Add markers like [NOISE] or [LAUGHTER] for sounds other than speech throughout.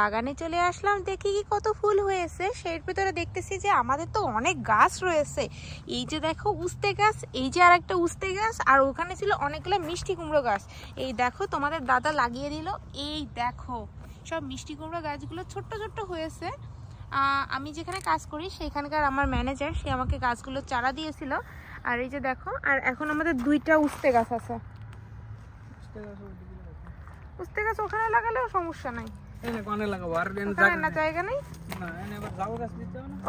বাগানে চলে আসলাম দেখি কি কত ফুল হয়েছে সেই ভিতরে দেখতেছি যে আমাদের তো অনেক গাছ রয়েছে এই যে দেখো উস্তে গাছ এই যে আর একটা উস্তে গাছ আর ওখানে ছিল অনেকগুলো মিষ্টি কুমড়ো গাছ এই দেখো তোমাদের দাদা লাগিয়ে দিল এই দেখো সব মিষ্টি কুমড়ো গাছগুলো ছোট্ট ছোট্ট হয়েছে আমি যেখানে কাজ করি সেখানকার আমার ম্যানেজার সে আমাকে গাছগুলো চারা দিয়েছিল আর এই যে দেখো আর এখন আমাদের দুইটা উস্তে গাছ আছে উস্তে গাছ ওখানে লাগালেও সমস্যা নাই জায়গা নেই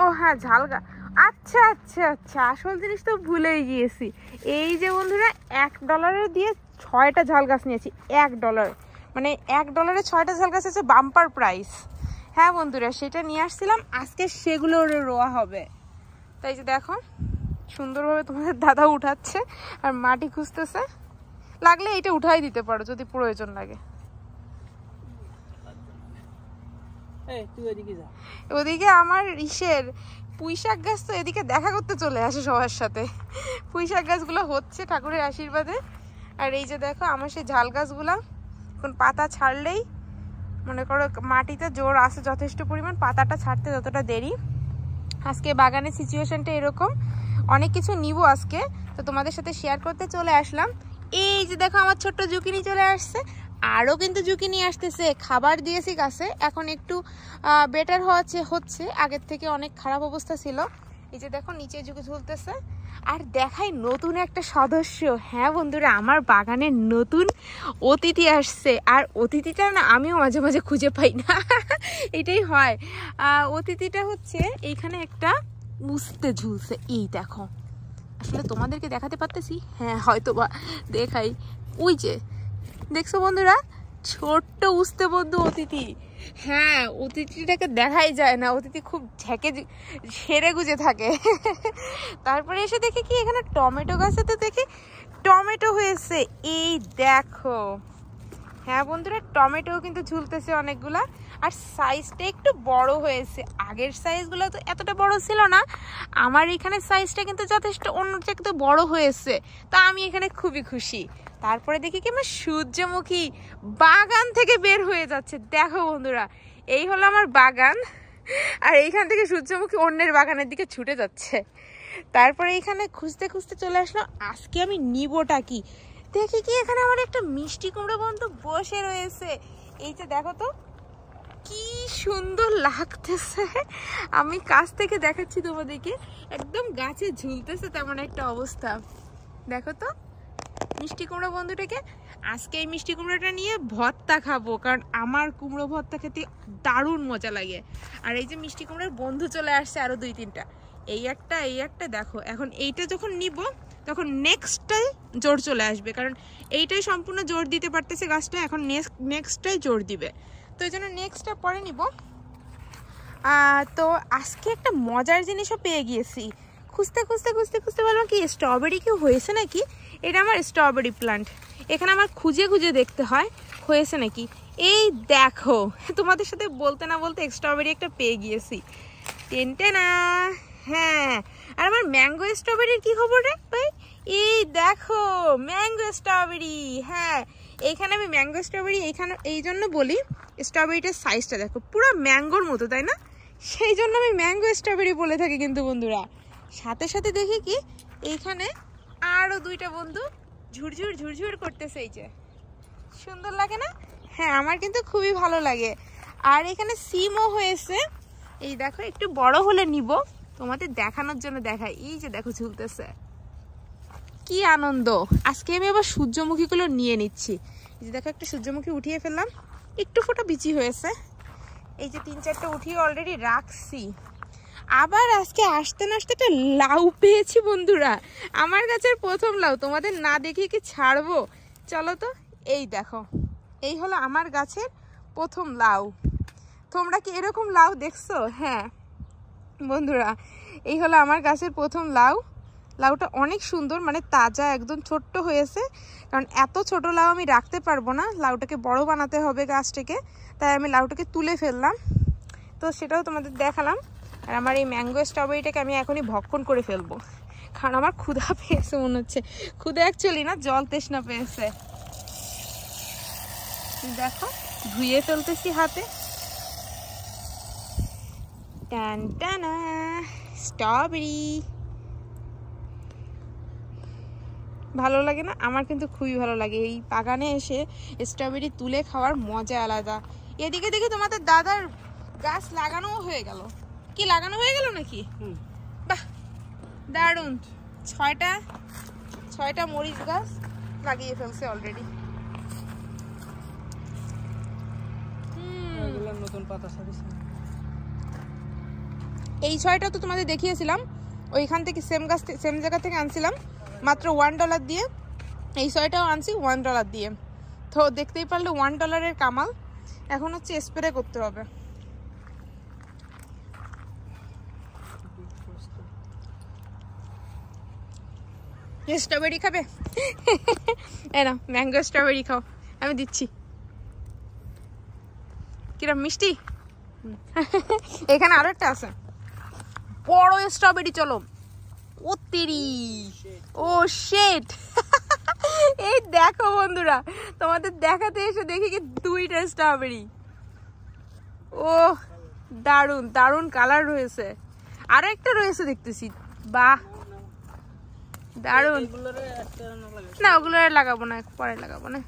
ও হ্যাঁ ঝাল গাছ আচ্ছা আচ্ছা আচ্ছা আসল জিনিস তো ভুলেই গিয়েছি এই যে বন্ধুরা এক দিয়ে ছয়টা ঝাল গাছ নিয়েছি এক ডলার মানে এক ছয়টা ঝাল গাছ বাম্পার প্রাইস হ্যাঁ বন্ধুরা সেটা নিয়ে আসছিলাম আজকে সেগুলো রোয়া হবে তাই যে দেখো সুন্দরভাবে তোমাদের দাদা উঠাচ্ছে আর মাটি খুঁজতেছে লাগলে এটা উঠাই দিতে পারো যদি প্রয়োজন লাগে ওদিকে আমার ইসের পুঁইশাক গাছ তো এদিকে দেখা করতে চলে আসে সবার সাথে পুঁইশাক গাছগুলো হচ্ছে ঠাকুরের আশীর্বাদে আর এই যে দেখো আমার সেই ঝাল গাছগুলা এখন পাতা ছাড়লেই মনে করো মাটিতে জোর আসে যথেষ্ট পরিমাণ পাতাটা ছাড়তে যতটা দেরি আজকে বাগানের সিচুয়েশনটা এরকম অনেক কিছু নিব আজকে তো তোমাদের সাথে শেয়ার করতে চলে আসলাম এই যে দেখো আমার ছোট্ট জুকিনি চলে আসছে আরও কিন্তু ঝুঁকি নিয়ে আসতেছে খাবার দিয়েছি গাছে এখন একটু বেটার হচ্ছে হচ্ছে আগের থেকে অনেক খারাপ অবস্থা ছিল এই যে দেখো নিচে ঝুঁকি ঝুলতেছে আর দেখাই নতুন একটা সদস্য হ্যাঁ বন্ধুরা আমার বাগানে নতুন অতিথি আসছে আর অতিথিটা না আমিও মাঝে মাঝে খুঁজে পাই না [LAUGHS] এটাই হয় অতিথিটা হচ্ছে এইখানে একটা উস্তে ঝুলছে এই দেখো আসলে তোমাদেরকে দেখাতে পারতেছি হ্যাঁ হয়তো বা দেখাই ওই যে দেখছো বন্ধুরা ছোট্ট উস্তে বন্ধু অতিথি হ্যাঁ অতিথিটাকে দেখাই যায় না অতিথি খুব ঝেঁকে সেরে গুজে থাকে তারপরে এসে দেখি কি এখানে টমেটো গাছে তো দেখি টমেটো হয়েছে এই দেখো হ্যাঁ বন্ধুরা টমেটোও কিন্তু ঝুলতেছে অনেকগুলা আর সাইজটা একটু বড় হয়েছে আগের সাইজগুলো তো এতটা বড় ছিল না আমার এখানে সাইজটা কিন্তু যথেষ্ট অন্যটা একটু বড় হয়েছে তা আমি এখানে খুবই খুশি তারপরে দেখি কি আমার সূর্যমুখী বাগান থেকে বের হয়ে যাচ্ছে দেখো বন্ধুরা এই হলো আমার বাগান আর এইখান থেকে সূর্যমুখী অন্যের বাগানের দিকে ছুটে যাচ্ছে তারপরে এখানে খুঁজতে খুঁজতে চলে আসলো আজকে আমি নিবটা কি দেখি কি এখানে আমার একটা মিষ্টি কুমড়ো বন্ধু বসে রয়েছে এই যে দেখো তো সুন্দর লাগতেছে আমি কাছ থেকে দেখাচ্ছি তোমাদেরকে একদম গাছে ঝুলতেছে তেমন একটা অবস্থা দেখো তো মিষ্টি কুমড়ো বন্ধুটাকে আজকে এই মিষ্টি কুমড়োটা নিয়ে ভর্তা খাবো কারণ আমার কুমড়ো ভর্তা খেতে দারুণ মজা লাগে আর এই যে মিষ্টি কুমড়োর বন্ধু চলে আসছে আরও দুই তিনটা এই একটা এই একটা দেখো এখন এইটা যখন নিব তখন নেক্সটটাই জোর চলে আসবে কারণ এইটাই সম্পূর্ণ জোর দিতে পারতেছে গাছটা এখন নেক্সট নেক্সটটাই জোর দিবে তো এই জন্য নেক্সটটা পরে নিব তো আজকে একটা মজার জিনিসও পেয়ে গিয়েছি খুঁজতে খুঁজতে খুঁজতে খুঁজতে বললাম কি স্ট্রবেরি কেউ হয়েছে নাকি এটা আমার স্ট্রবেরি প্লান্ট এখানে আমার খুঁজে খুঁজে দেখতে হয় হয়েছে নাকি এই দেখো তোমাদের সাথে বলতে না বলতে স্ট্রবেরি একটা পেয়ে গিয়েছি টেনটে না হ্যাঁ আর আমার ম্যাঙ্গো স্ট্রবেরির কি খবর রে ভাই এই দেখো ম্যাঙ্গো স্ট্রবেরি হ্যাঁ এইখানে আমি ম্যাঙ্গো স্ট্রবেরি এইখানে এই জন্য বলি স্ট্রবেরিটার সাইজটা দেখো পুরো ম্যাঙ্গোর মতো তাই না সেই জন্য আমি ম্যাঙ্গো স্ট্রবেরি বলে থাকি কিন্তু বন্ধুরা সাথে সাথে দেখি কি এইখানে আরও দুইটা বন্ধু ঝুরঝুর ঝুরঝুর করতেছে এই যে সুন্দর লাগে না হ্যাঁ আমার কিন্তু খুবই ভালো লাগে আর এখানে সিমও হয়েছে এই দেখো একটু বড় হলে নিব তোমাদের দেখানোর জন্য দেখায় এই যে দেখো ঝুলতেছে কি আনন্দ আজকে আমি আবার সূর্যমুখীগুলো নিয়ে নিচ্ছি এই যে দেখো একটা সূর্যমুখী উঠিয়ে ফেললাম একটু ফোটা বিচি হয়েছে এই যে তিন চারটে উঠিয়ে অলরেডি রাখছি আবার আজকে আসতে না আসতে একটা লাউ পেয়েছি বন্ধুরা আমার গাছের প্রথম লাউ তোমাদের না দেখিয়ে কি ছাড়বো চলো তো এই দেখো এই হলো আমার গাছের প্রথম লাউ তোমরা কি এরকম লাউ দেখছো হ্যাঁ বন্ধুরা এই হলো আমার গাছের প্রথম লাউ লাউটা অনেক সুন্দর মানে তাজা একদম ছোট্ট হয়েছে কারণ এত ছোট লাউ আমি রাখতে পারবো না লাউটাকে বড় বানাতে হবে গাছটাকে তাই আমি লাউটাকে তুলে ফেললাম তো সেটাও তোমাদের দেখালাম আর আমার এই ম্যাঙ্গো স্ট্রবেরিটাকে আমি এখনই ভক্ষণ করে ফেলবো কারণ আমার ক্ষুধা পেয়েছে মনে হচ্ছে ক্ষুধা অ্যাকচুয়ালি না জল তেষ্ণা পেয়েছে দেখো ধুয়ে ফেলতেছি হাতে টান টানা স্ট্রবেরি ভালো লাগে না আমার কিন্তু খুবই ভালো লাগে এই বাগানে এসে স্ট্রবেরি তুলে খাওয়ার মজা আলাদা এদিকে দেখি তোমাদের দাদার গাছ লাগানো হয়ে গেল কি লাগানো হয়ে গেল নাকি দারুন দারুণ ছয়টা ছয়টা মরিচ গাছ লাগিয়ে ফেলছে অলরেডি নতুন পাতা এই ছয়টা তো তোমাদের দেখিয়েছিলাম ওইখান থেকে সেম গাছ সেম জায়গা থেকে আনছিলাম মাত্র ওয়ান ডলার দিয়ে এই সয়টাও আনছি ওয়ান ডলার দিয়ে তো দেখতেই পারলে ওয়ান ডলারের কামাল এখন হচ্ছে স্প্রে করতে হবে স্ট্রবেরি খাবে এরা ম্যাঙ্গো স্ট্রবেরি খাও আমি দিচ্ছি কিরম মিষ্টি [LAUGHS] এখানে আরো একটা আছে বড় স্ট্রবেরি চলো ও ও শেট [LAUGHS] এই দেখো বন্ধুরা তোমাদের দেখাতে এসে দেখি কি দুইটা স্ট্রবেরি ও দারুণ দারুণ কালার রয়েছে আর একটা রয়েছে দেখতেছি বাহ দারুণ না ওগুলো লাগাবো না পরে লাগাবো না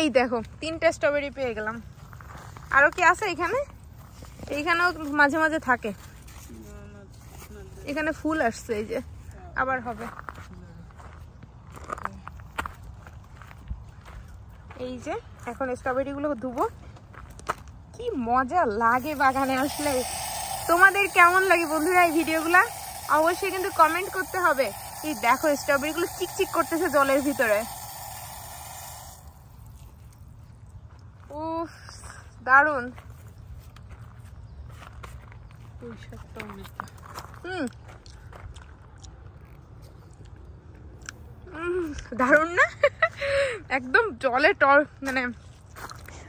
এই দেখো তিনটা স্ট্রবেরি পেয়ে গেলাম আরও কি আছে এখানে এইখানেও মাঝে মাঝে থাকে এখানে ফুল আসছে এই যে আবার হবে এই যে এখন স্ট্রবেরিগুলো ধুবো কি মজা লাগে বাগানে আসলে তোমাদের কেমন লাগে বন্ধুরা এই ভিডিওগুলা অবশ্যই কিন্তু কমেন্ট করতে হবে এই দেখো স্ট্রবেরিগুলো চিকচিক করতেছে জলের ভিতরে উফ দারুণ দারুণ না একদম জলে টল মানে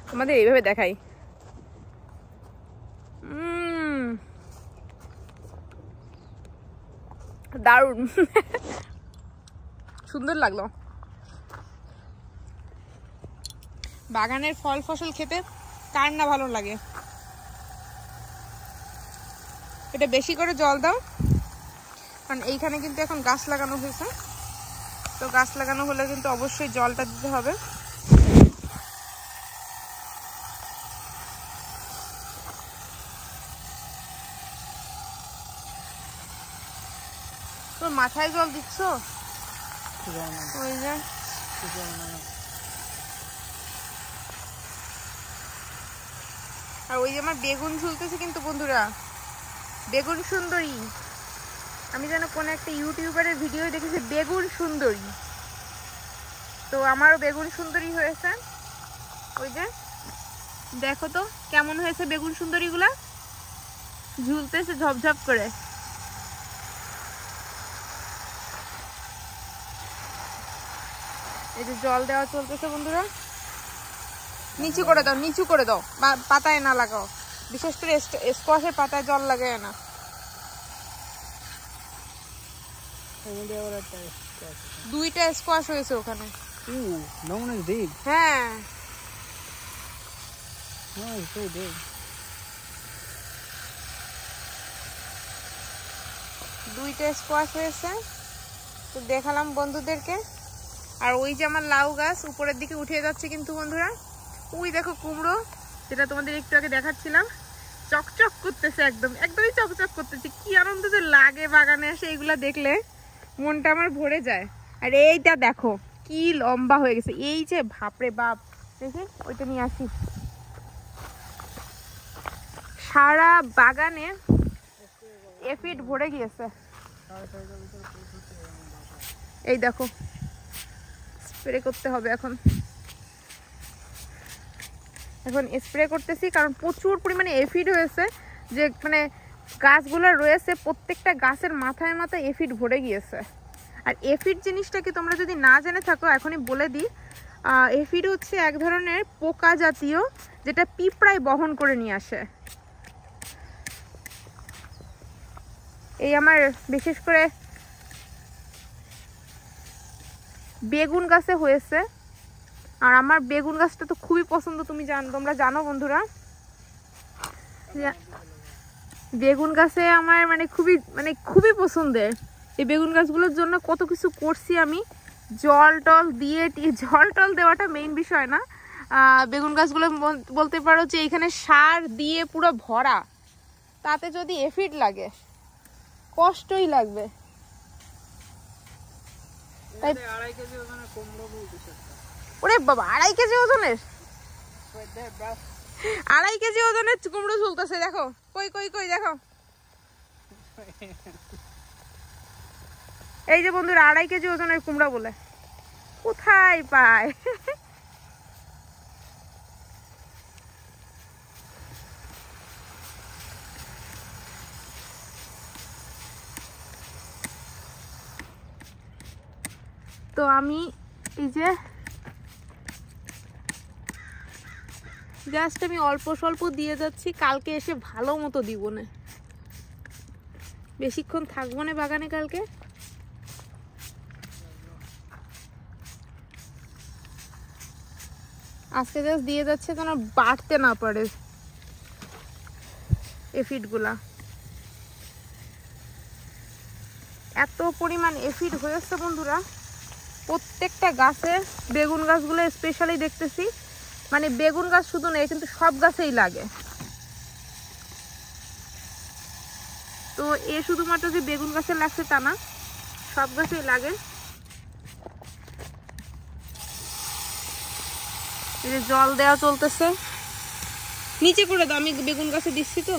তোমাদের এইভাবে দেখাই দারুণ সুন্দর লাগলো বাগানের ফল ফসল খেতে কার না ভালো লাগে এটা বেশি করে জল দাও কারণ এইখানে কিন্তু এখন গাছ লাগানো হয়েছে তো গাছ লাগানো হলে কিন্তু অবশ্যই জলটা দিতে হবে তোর মাথায় জল দিচ্ছ ওই যে আর ওই যে আমার বেগুন ঝুলতেছে কিন্তু বন্ধুরা বেগুন সুন্দরী আমি যেন কোনো একটা ইউটিউবারের ভিডিও দেখেছি বেগুন সুন্দরী তো আমারও বেগুন সুন্দরী হয়েছে ওই যে দেখো তো কেমন হয়েছে বেগুন গুলা ঝুলতেছে ঝপঝপ করে এই যে জল দেওয়া চলতেছে বন্ধুরা নিচু করে দাও নিচু করে দাও পাতায় না লাগাও বিশেষ করে স্কোয়াশের পাতায় জল লাগে না দুইটা স্কোয়াশ হয়েছে ওখানে হ্যাঁ। হ্যাঁ, দুইটা স্কোয়াশ হয়েছে তো দেখালাম বন্ধুদেরকে আর ওই যে আমার লাউ গাছ উপরের দিকে উঠে যাচ্ছে কিন্তু বন্ধুরা ওই দেখো কুমড়ো যেটা তোমাদের একটু আগে দেখাচ্ছিলাম চকচক করতেছে একদম একদমই চকচক করতেছে কি আনন্দ যে লাগে বাগানে আসে এইগুলো দেখলে মনটা আমার ভরে যায় আর এইটা দেখো কি লম্বা হয়ে গেছে এই যে ভাপরে বাপ দেখি ওইটা নিয়ে আসি সারা বাগানে এফিট ভরে গিয়েছে এই দেখো স্প্রে করতে হবে এখন এখন স্প্রে করতেছি কারণ প্রচুর পরিমাণে এফিড হয়েছে যে মানে গাছগুলো রয়েছে প্রত্যেকটা গাছের মাথায় মাথায় এফিড ভরে গিয়েছে আর এফিড জিনিসটা কি তোমরা যদি না জেনে থাকো এখনই বলে দিই এফিড হচ্ছে এক ধরনের পোকা জাতীয় যেটা পিঁপড়ায় বহন করে নিয়ে আসে এই আমার বিশেষ করে বেগুন গাছে হয়েছে আর আমার বেগুন গাছটা তো খুবই পছন্দ তুমি জান তোমরা জানো বন্ধুরা বেগুন গাছে আমার মানে খুবই মানে খুবই পছন্দের এই বেগুন গাছগুলোর জন্য কত কিছু করছি আমি জল টল দিয়ে [LAUGHS] জল টল দেওয়াটা মেইন বিষয় না বেগুন গাছগুলো বলতে পারো যে এখানে সার দিয়ে পুরো ভরা তাতে যদি এফিড লাগে কষ্টই লাগবে ওরে বাবা আড়াই কেজি ওজনের আড়াই কেজি ওজনের কুমড়ো ঝুলতেছে দেখো কই কই কই দেখো এই যে বন্ধুরা আড়াই কেজি ওজনের কুমড়া বলে কোথায় পায় তো আমি এই যে জাস্ট আমি অল্প স্বল্প দিয়ে যাচ্ছি কালকে এসে ভালো মতো দিব না বেশিক্ষণ থাকবো না বাগানে কালকে আজকে জাস্ট দিয়ে যাচ্ছে যেন বাড়তে না পারে এফিডগুলা এত পরিমাণ এফিড হয়েছে বন্ধুরা প্রত্যেকটা গাছে বেগুন গাছগুলো স্পেশালি দেখতেছি মানে বেগুন গাছ শুধু নেই কিন্তু সব গাছেই লাগে তো এ শুধুমাত্র যে বেগুন গাছে লাগছে তা না সব গাছেই লাগে জল দেওয়া চলতেছে নিচে করে দাও আমি বেগুন গাছে দিচ্ছি তো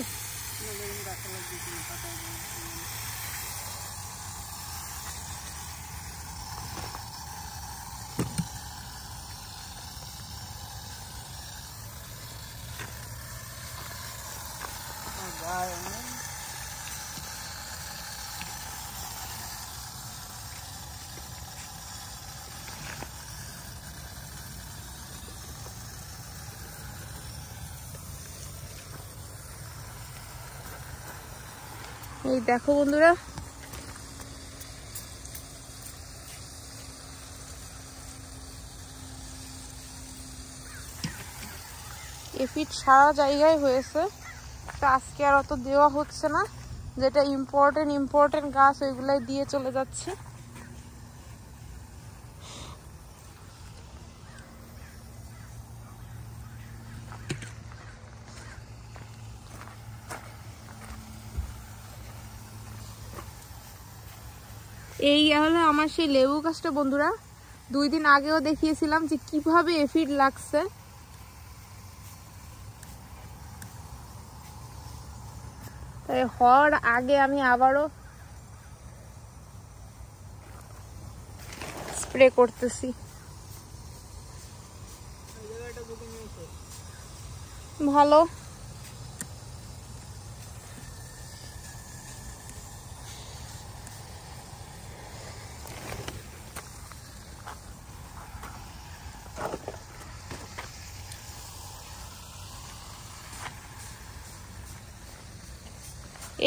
এই দেখো বন্ধুরা এফিট সারা জায়গায় হয়েছে আজকে আর অত দেওয়া হচ্ছে না যেটা ইম্পর্টেন্ট ইম্পর্টেন্ট গাছ ওইগুলাই দিয়ে চলে যাচ্ছে এই হলো আমার সেই লেবু গাছটা বন্ধুরা দুই দিন আগেও দেখিয়েছিলাম যে কিভাবে এফিড লাগছে তাই হওয়ার আগে আমি আবারও স্প্রে করতেছি ভালো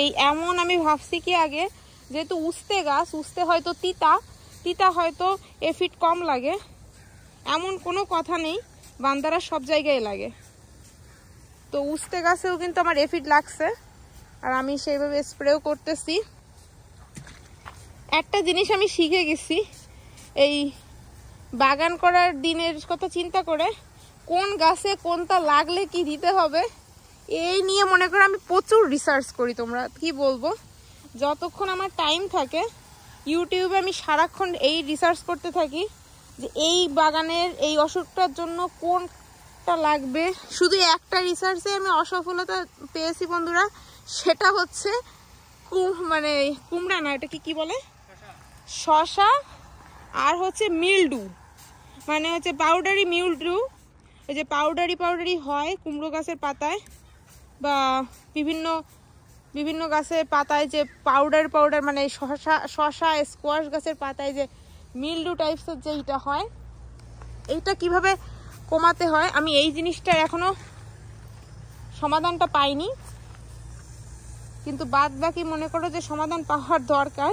এই এমন আমি ভাবছি কি আগে যেহেতু উস্তে গাছ উস্তে হয়তো তিতা তিতা হয়তো এ ফিট কম লাগে এমন কোনো কথা নেই বান্দারা সব জায়গায় লাগে তো উস্তে গাছেও কিন্তু আমার এফিড লাগছে আর আমি সেইভাবে স্প্রেও করতেছি একটা জিনিস আমি শিখে গেছি এই বাগান করার দিনের কথা চিন্তা করে কোন গাছে কোনটা লাগলে কি দিতে হবে এই নিয়ে মনে করো আমি প্রচুর রিসার্চ করি তোমরা কি বলবো যতক্ষণ আমার টাইম থাকে ইউটিউবে আমি সারাক্ষণ এই রিসার্চ করতে থাকি যে এই বাগানের এই অসুখটার জন্য কোনটা লাগবে শুধু একটা রিসার্চে আমি অসফলতা পেয়েছি বন্ধুরা সেটা হচ্ছে মানে কুমড়া না এটা কি কি বলে শশা আর হচ্ছে মিল্ডু মানে হচ্ছে পাউডারি মিল্ডু ওই যে পাউডারি পাউডারি হয় কুমড়ো গাছের পাতায় বা বিভিন্ন বিভিন্ন মানে গাছের পাতায় যে পাউডার পাউডার মানে শশা শশা স্কোয়াশ গাছের পাতায় যে মিল্ডু টাইপসের যেইটা হয় এইটা কিভাবে কমাতে হয় আমি এই জিনিসটা এখনও সমাধানটা পাইনি কিন্তু বাদ বাকি মনে করো যে সমাধান পাওয়ার দরকার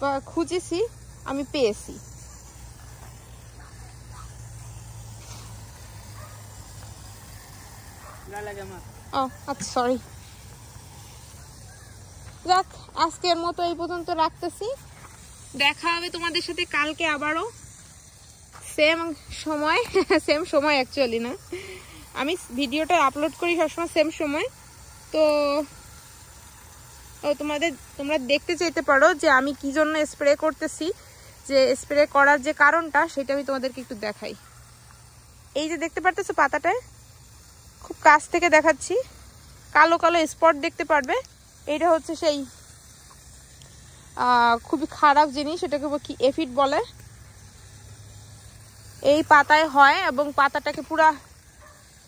বা খুঁজেছি আমি পেয়েছি লাগে আমার ও আচ্ছা সরি যাক আজকের মতো এই পর্যন্ত রাখতেছি দেখা হবে তোমাদের সাথে কালকে আবারও সেম সময় সেম [LAUGHS] সময় অ্যাকচুয়ালি না আমি ভিডিওটা আপলোড করি সবসময় সেম সময় তো তোমাদের তোমরা দেখতে চাইতে পারো যে আমি কি জন্য স্প্রে করতেছি যে স্প্রে করার যে কারণটা সেটা আমি তোমাদেরকে একটু দেখাই এই যে দেখতে পারতেছো পাতাটায় খুব কাছ থেকে দেখাচ্ছি কালো কালো স্পট দেখতে পারবে এটা হচ্ছে সেই খুবই খারাপ জিনিস এটাকে কি এফিড বলে এই পাতায় হয় এবং পাতাটাকে পুরা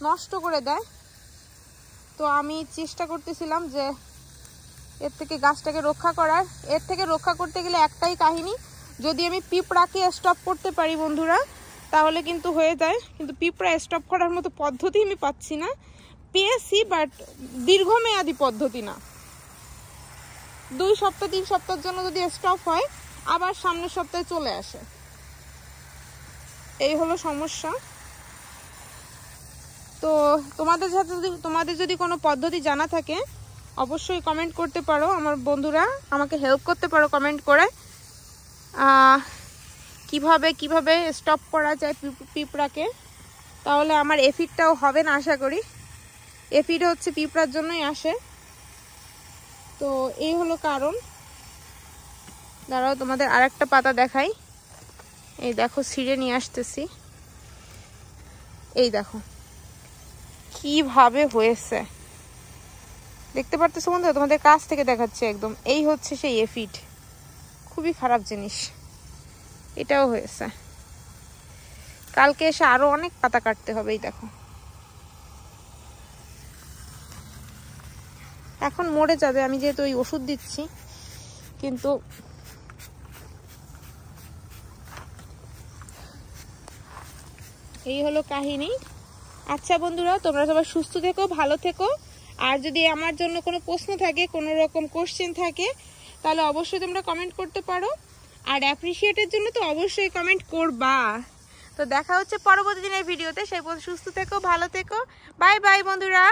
নষ্ট করে দেয় তো আমি চেষ্টা করতেছিলাম যে এর থেকে গাছটাকে রক্ষা করার এর থেকে রক্ষা করতে গেলে একটাই কাহিনী যদি আমি পিঁপড়াকে স্টপ করতে পারি বন্ধুরা তাহলে কিন্তু হয়ে যায় কিন্তু পিঁপড়া স্টপ করার মতো পদ্ধতি আমি পাচ্ছি না পেয়েছি বাট দীর্ঘমেয়াদী পদ্ধতি না দুই সপ্তাহ তিন সপ্তাহের জন্য যদি স্টপ হয় আবার সামনের সপ্তাহে চলে আসে এই হলো সমস্যা তো তোমাদের সাথে যদি তোমাদের যদি কোনো পদ্ধতি জানা থাকে অবশ্যই কমেন্ট করতে পারো আমার বন্ধুরা আমাকে হেল্প করতে পারো কমেন্ট করে কিভাবে কিভাবে স্টপ করা যায় পিঁপড়াকে তাহলে আমার এফিডটাও হবে না আশা করি এফিড হচ্ছে পিঁপড়ার জন্যই আসে তো এই হলো কারণ দাঁড়াও তোমাদের আর একটা পাতা দেখাই এই দেখো ছিঁড়ে নিয়ে আসতেছি এই দেখো কিভাবে হয়েছে দেখতে পারতেছো বন্ধু তোমাদের কাছ থেকে দেখাচ্ছে একদম এই হচ্ছে সেই এফিড খুবই খারাপ জিনিস এটাও হয়েছে কালকে এসে আরো অনেক পাতা কাটতে হবে এই দেখো এখন মরে যাবে আমি যেহেতু ওই ওষুধ দিচ্ছি কিন্তু এই হলো কাহিনী আচ্ছা বন্ধুরা তোমরা সবাই সুস্থ থেকো ভালো থেকো আর যদি আমার জন্য কোনো প্রশ্ন থাকে কোনো রকম কোশ্চেন থাকে তাহলে অবশ্যই তোমরা কমেন্ট করতে পারো আর অ্যাপ্রিসিয়েটের জন্য তো অবশ্যই কমেন্ট করবা তো দেখা হচ্ছে পরবর্তী দিনের ভিডিওতে সেই সুস্থ থেকো ভালো থেকো বাই বাই বন্ধুরা